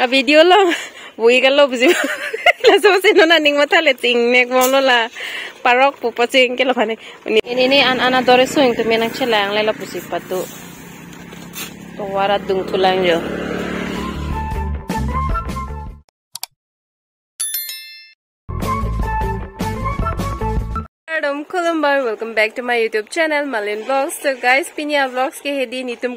ka video lo bui ka lo bzi la so se no na ning ma thale ting nek mo lo la parok pu pa ini. ke lo khane ni ni an ana dore suing tu menang chelang le lo pusi patu to wara dung tulang yo সকলো বাৰু welcome back to my YouTube channel Malin vlogs তো guys পিনিয়া vlogs কে হেদি নিতুম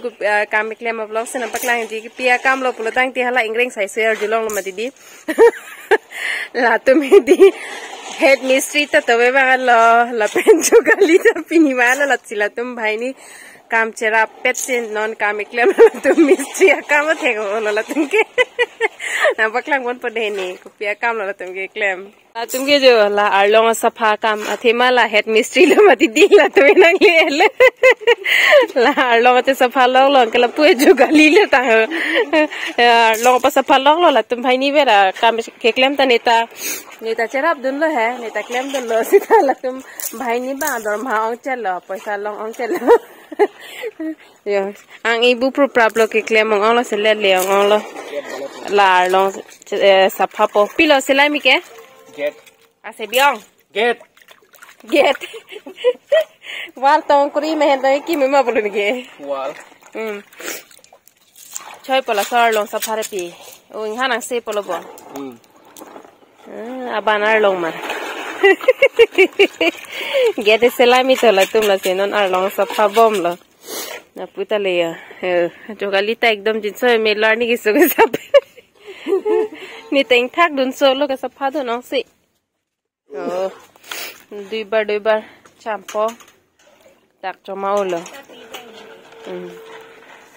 কাম এক আমাৰ ব্লগ চেনেল পাকলা সিহঁতি পিয়া কাম লগ পালো তাং তিহালা ইংৰেং চাইছো আৰু জুলং লমা দিদি লাতুম হেদি হেড মিস্ত্ৰী তাতে বাগান লপেন চকালি পিন্ধিমান লাচি লাতুম ভাইনী काम चेरा पेटी नॉन काम लेमलातु तो मिस्त्री काम थे लला तुमके ना बकलांग वन पडे ने कुपिया काम लोला तुमके क्लेम ला तुमके जो ला आरलोंग सफा काम थे माला हेड मिस्त्री लो मति दी ला तुमे नंग ले ले ला आरलोंग ते सफा लोग लोग के पुए जो गली ले ता आरलोंग पर सफा लोग ला तुम भाई नी बेरा काम के क्लेम ता नेता नेता चेरा दुन लो है नेता क्लेम दुन लो सीता ला तुम भाई नी बा दर मा औ चलो पैसा लोग औ चलो yo ang ibu pro prablo kêu klem ang lo sele le ang lo la lo sa papo pilo sele mi ke get à ase biong get get wal tao kuri mẹ hen dai ki me ma bolu wal um choi pola sao lo sa phare pi o ing hanang se polo bo um abanar lo mar Gede selami to la tum la senon arlong sa pabom la. Na puta le ya. Jogalita ekdom jinso me larni ki suga sa. Ni teng thak dun so lo ka sa phado no se. Oh. Dui bar dui bar champo. Tak choma ulo.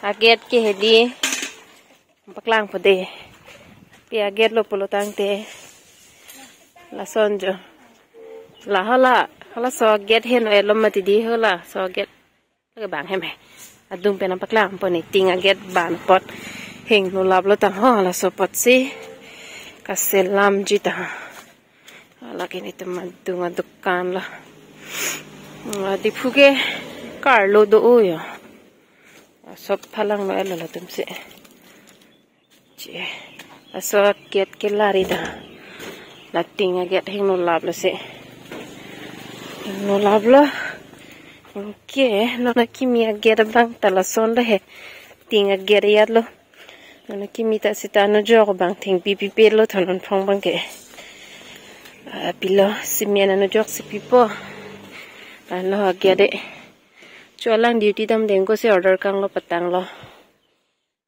Aget ki hedi. Paklang pode. Pi aget lo pulo tang te. La sonjo. là hơ là hơ là so get hen về lâm mà đi hơ là so get cái bảng hem hè à đúng bên nó bắt làm bên này tiếng à get bàn pot hình nó lạp lo tầm hơ là so pot si cái xe làm gì ta là cái này tầm mà đúng à đục can là à đi phu cái car lô đồ ôi à sắp phalang nó e là tầm sẽ chị à so get cái lari ta là tiếng à get hình nó lạp là sẽ la habla que non aquí mi aguera blanca la sonda he ting aguera yadlo non aquí mi ta no jogo bang ting pipi pelo tonon pong bang ke ah, pilo simiana no jog si pipo ano ah, aguera Cualang duty tam dengo se order kang lo patang lo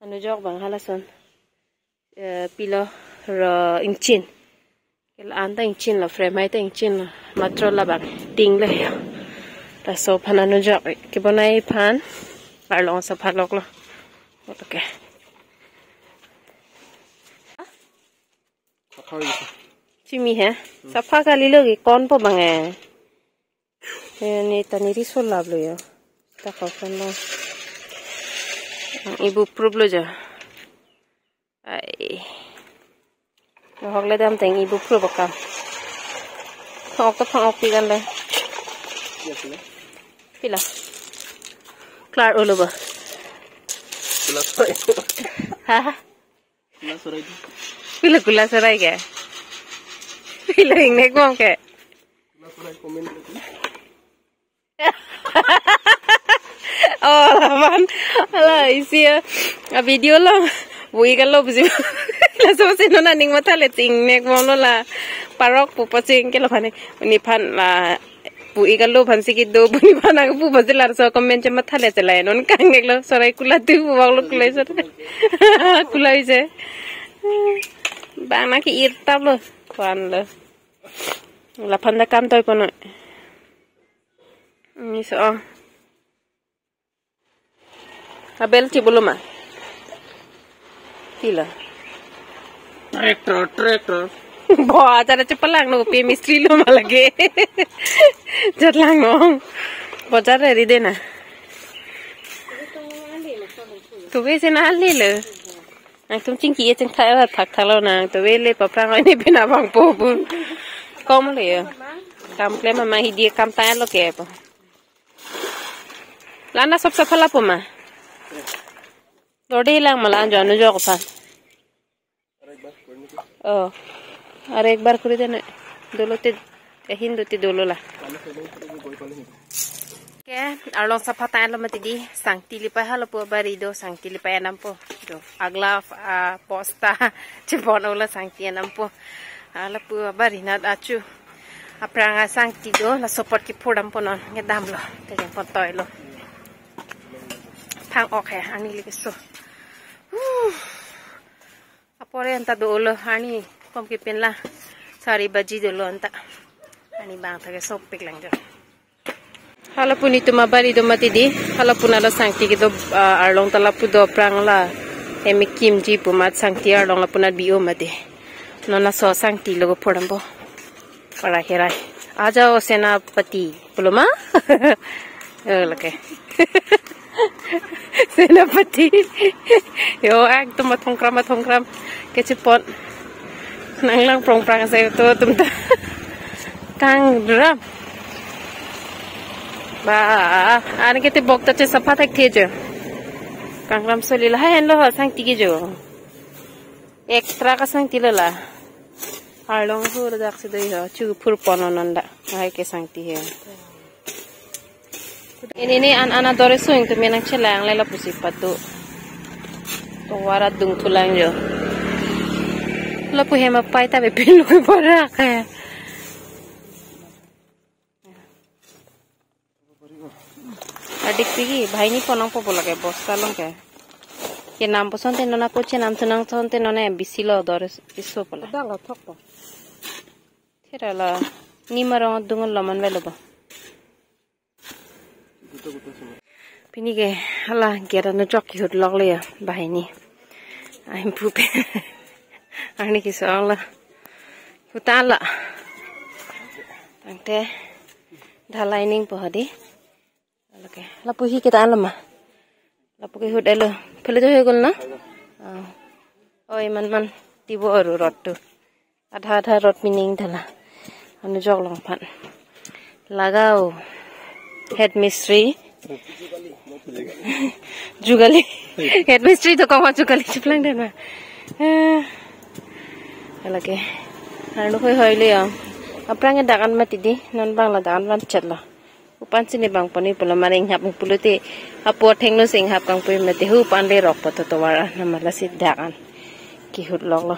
ano jog bang halason eh, pilo ro inchin cái ăn tay chín là frame hai tay chín là mặt trâu là bạc tinh lên là số phan ăn được cái bữa nay phan phải lòng số phan lọc lo ok chị mi hả sắp phát cái lilo cái con bộ bằng à này ta này đi xuống lạp rồi à? ta khó khăn lo ibu problem rồi hoặc lấy đam thành ibu pro bọc cam phong ốc phong ốc đi gan đây pila klar ulu ba pila sorai ha pila sorai pila kula sorai kya pila ingne kong kya pila sorai comment là laman ala isia a video lang buhi kan lo gì? la so se no na ning ma thale ting ne mo lo la parok pu pa ching ke lo phane ni phan la pu i gal lo phan si ki do pu ni phan ag pu pa se lar so comment ma thale se la en on kang ne lo so rai kula tu pu wa lo kula se kula i se ba ma ki ir ta lo khwan lo la phan da kam toy kono ni so a bel ti bolo ma Tila. Tractor tractor बहुत जरा चप्पल लाग्नु पेमी स्त्रीलो मलाई के जत लाग्नु बजार तो से तबे ले ले आं तुम चिंकी ये चिंग थाय थक थलो ना तो वे ले पप्रांग आइने बिना भांग पोबु कम ले काम क्ले ममा ही दिए काम ताय लो के पो लाना सब सफला पोमा लोडे लांग मला जानु जोग पा আর একবার করে জানে দোলতে এহিন দোতে দোলোলা লং সাফা তাই লমতি দি শান্তি লিপাই হালো পো বাড়ি লিপাই এনাম আগলা পস্তা যে বনওলা শান্তি এনাম পো হালো পো আবার রিনাদ আচু আপনার শান্তি কি ফোড়াম পো দাম লো তাই পো pore anta dulu ani kom kipin lah sari baji dulu anta ani bang tage sopik langjo halo pun itu ma bari do mati di halo pun ala sangti gitu arlong talapu do prang la emi kim ji pu mat sangti arlong la punat bio mati nona so sangti logo porambo para herai aja o sena pati puluma Oh, Sena Senapati. Yo, ek tuh matongkram matongkram kecepot nang lang prong prang sa ito tumta kang drum ba ane kiti bok ta sa safa tak kang kangram so lila hai lo sang tigi jo extra ka sang la arlong sur dak se dei ho chu pono nanda hai ke sang ti he ini an ana dore suing tu menang chelang lela pusipatu Tungwara dung tulang jo lo που είχαμε πάει τα πεπίλου και ποράχα. Adik sih, bahaya ini ponong popo lagi bos kalung kayak. Ya nam poson nona poce nam tenang ton ten nona ambisi ya, lo doris isu pola. Ada lo po. Kira lah, ni marang dungun laman velo ba Pini ke, halah kira nujok yud log le ya bahaya I'm pooping. Aneh Ani kisala, kutala, tante, dala ini pohadi, oke, lapuhi kita alama, lapuhi hudelo, pele tohe gulna, oh, eman-eman tibo aru rotu, ada adha rot mining dala, anu jok long pan, lagau, head mystery, juga head mystery tuh ma juga li, ceplang dana, eh lagi anu hoy hoy le ya. Apa yang dakan mati di non bang la dakan man chat la upan sini bang poni pula maring hap puluti apo theng no sing hap kang pui mati hu pan le rok pato to wara nama la sit dakan kihut hut lok lo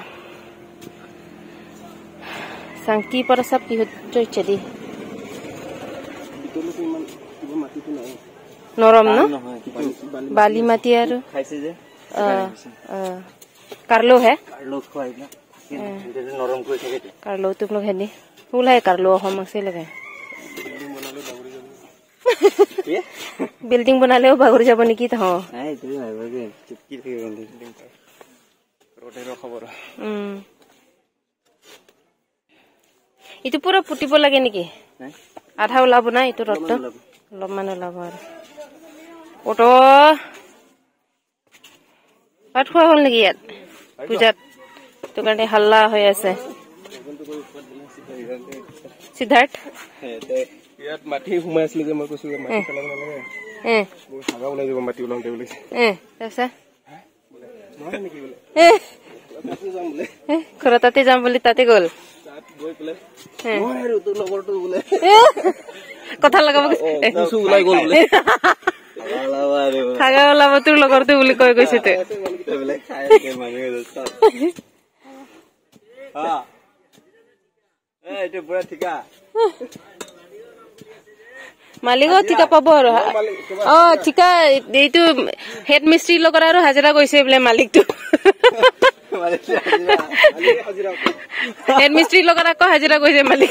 sang ki para sap ki hut joy chedi নরম না বালি মাটি আর কারলো হ্যাঁ কাৰ্লো building বনালেও বাগৰি যাব নেকি তাহোঁ এইটো পুৰা পুতিব লাগে নেকি আধা ওলাব নাই এইটো ৰদটো অলপমান ওলাব আৰু অত খোৱা হল নেকি ইয়াত পূজাত তো কারণে হাল্লা হয়ে আছে সিদ্ধার্থ ইয়াত মাটি সোমাই আছিল যে মই কৈছো যে মাটি ফেলাব নালাগে হে মই ভাগা ওলাই যাব মাটি ওলাম দে বলে হে আছে মই নেকি বলে হে ঘৰতে যাম বুলি তাতে গল কথা লগাব ওলাব তোৰ লগৰটো বুলি কৈ গৈছো তে মালিকৰ ঠিকা পাব আৰু অ ঠিকা এইটো হেড মিস্ত্ৰীৰ লগত আৰু হাজিৰা কৰিছে বোলে মালিকটো হেড মিস্ত্ৰীৰ লগত আকৌ হাজিৰা কৰিছে মালিক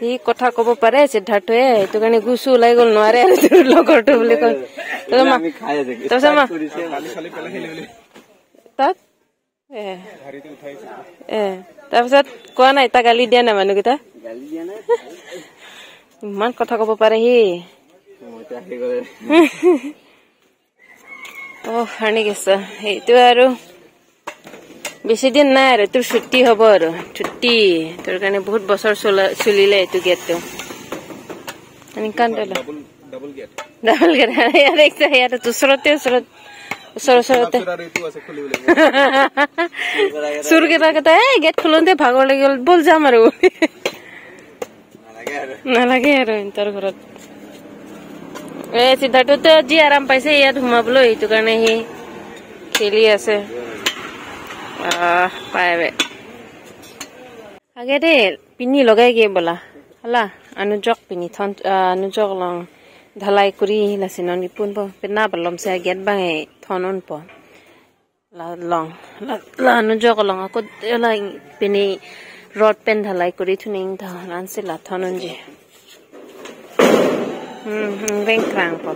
সি কথা কব পাৰে সিদ্ধাৰ্থয়ে সেইটো কাৰণে গুচু ওলাই গল নোৱাৰে লগৰটো বুলি কয় তাৰপিছত এ তাৰপিছত কোৱা নাই তাক গালি দিয়া নাই মানুহকেইটা ইমান কথা কব পাৰে সি অ হাৰ্নিক আছে সেইটো আৰু বেছি দিন নাই আৰু তোৰ ছুটি হ'ব আৰু ছুটি তোৰ কাৰণে বহুত বছৰ চলা চলিলে এইটো গেটটো চোৰ কেইটা এই গেট খুলোতে ভাগৰ লাগি গ'ল বল যাম আৰু নালাগে আৰু ঘৰত এই যি আৰাম পাইছে ইয়াত সোমাবলৈ সেইটো কাৰণে সি খেলি আছে পাইবে আগে দেই পিনি লগাইগে বলা হলা অনুজক পিনি থন অনুজক লং ঢালাই কৰি লাচিন নিপুণ প পেনা বলম চে গেট বাঙে থনন প লং অনুজক লং আকৌ পিনি ৰড পেন ঢালাই কৰি থুনি ৰানচিলা থনন যে ৰেং ক্ৰাং প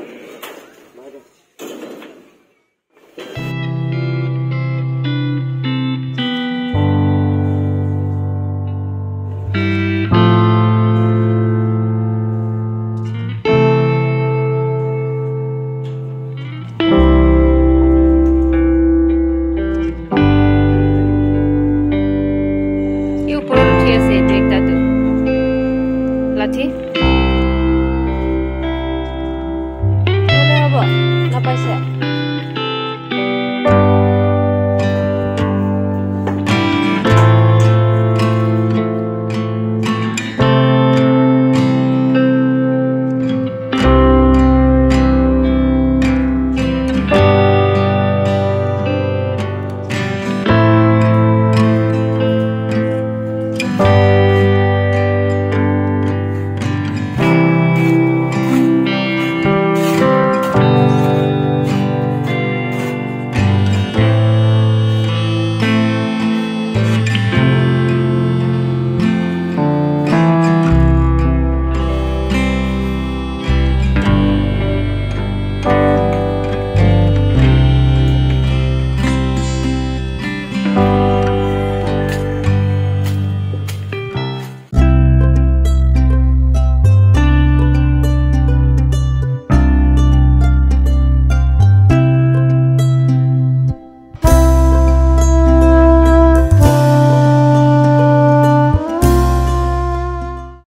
那不行。